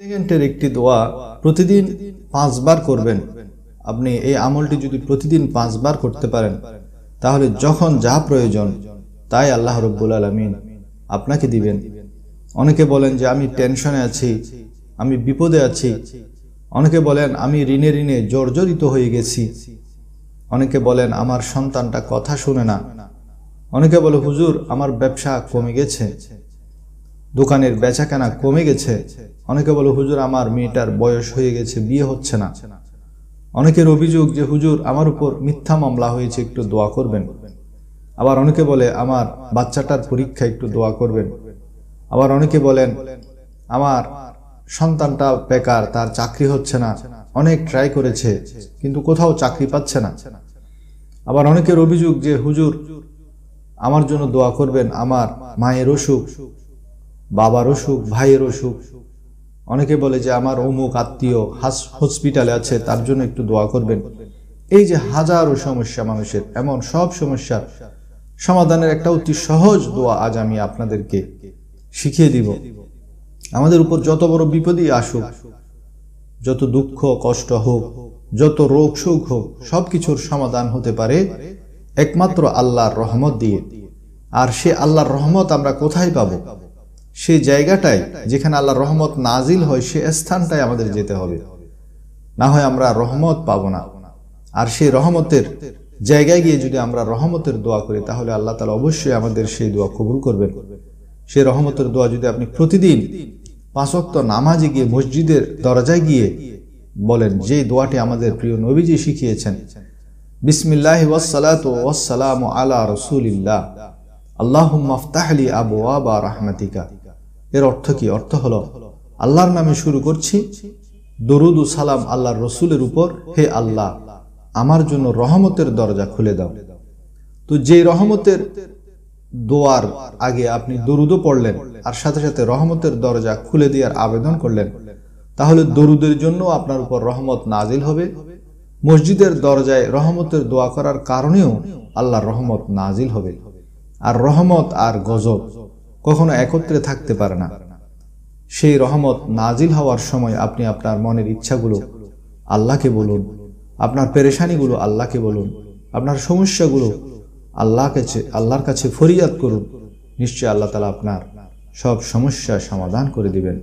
সেকেন্ডের একটি দোয়া প্রতিদিন পাঁচবার করবেন আপনি এই আমলটি যদি প্রতিদিন পাঁচবার করতে পারেন তাহলে যখন যা প্রয়োজন তাই আল্লাহ রব্বুল আলমিন আপনাকে দিবেন অনেকে বলেন যে আমি টেনশনে আছি আমি বিপদে আছি অনেকে বলেন আমি ঋণে ঋণে জর্জরিত হয়ে গেছি অনেকে বলেন আমার সন্তানটা কথা শুনে না অনেকে বলে হুজুর আমার ব্যবসা কমে গেছে দোকানের বেচাকেনা কমে গেছে অনেকে বলে হুজুর আমার মেয়েটার বয়স হয়ে গেছে বিয়ে হচ্ছে না অনেকের অভিযোগ যে হুজুর আমার উপর মিথ্যা মামলা হয়েছে একটু দোয়া করবেন আবার অনেকে বলে আমার বাচ্চাটার পরীক্ষা একটু দোয়া করবেন আবার অনেকে বলেন আমার সন্তানটা বেকার তার চাকরি হচ্ছে না অনেক ট্রাই করেছে কিন্তু কোথাও চাকরি পাচ্ছে না আবার অনেকের অভিযোগ যে হুজুর আমার জন্য দোয়া করবেন আমার মায়ের অসুখ বাবার অসুখ ভাইয়ের অসুখ অনেকে বলে যে আমার অমুক আত্মীয় হাস হসপিটালে আছে তার জন্য একটু দোয়া করবেন এই যে হাজারো সমস্যা মানুষের এমন সব সমস্যার সমাধানের একটা অতি সহজ দোয়া আজ আমি আপনাদেরকে শিখিয়ে দিব আমাদের উপর যত বড় বিপদই আসুক যত দুঃখ কষ্ট হোক যত রোগ সুখ হোক সব কিছুর সমাধান হতে পারে একমাত্র আল্লাহর রহমত দিয়ে আর সে আল্লাহর রহমত আমরা কোথায় পাবো সেই জায়গাটায় যেখানে আল্লাহ রহমত নাজিল হয় সে স্থানটায় আমাদের যেতে হবে না হয় আমরা রহমত পাব না আর সেই রহমতের জায়গায় গিয়ে যদি আমরা রহমতের দোয়া করি তাহলে আল্লাহ তালা অবশ্যই আমাদের সেই দোয়া কবুল করবেন সেই রহমতের দোয়া যদি আপনি প্রতিদিন পাঁচক্ত নামাজে গিয়ে মসজিদের দরজায় গিয়ে বলেন যে দোয়াটি আমাদের প্রিয় নবীজি শিখিয়েছেন বিসমিল্লাহ ওয়াসালাত আল্লাহ আলা রসুলিল্লাহ আল্লাহ মাফতাহলি আবু আবা রহমাতিকা এর অর্থ কি অর্থ হল আল্লাহর নামে শুরু করছি দরুদ সালাম আল্লাহর রসুলের উপর হে আল্লাহ আমার জন্য রহমতের দরজা খুলে দাও তো যে রহমতের দোয়ার আগে আপনি দরুদও পড়লেন আর সাথে সাথে রহমতের দরজা খুলে দেওয়ার আবেদন করলেন তাহলে দরুদের জন্য আপনার উপর রহমত নাজিল হবে মসজিদের দরজায় রহমতের দোয়া করার কারণেও আল্লাহর রহমত নাজিল হবে আর রহমত আর গজব কখনো একত্রে থাকতে পারে না সেই রহমত নাজিল হওয়ার সময় আপনি আপনার মনের ইচ্ছাগুলো আল্লাহকে বলুন আপনার পেরেশানিগুলো আল্লাহকে বলুন আপনার সমস্যাগুলো আল্লাহ কাছে আল্লাহর কাছে ফরিয়াদ করুন নিশ্চয় আল্লাহ তালা আপনার সব সমস্যা সমাধান করে দিবেন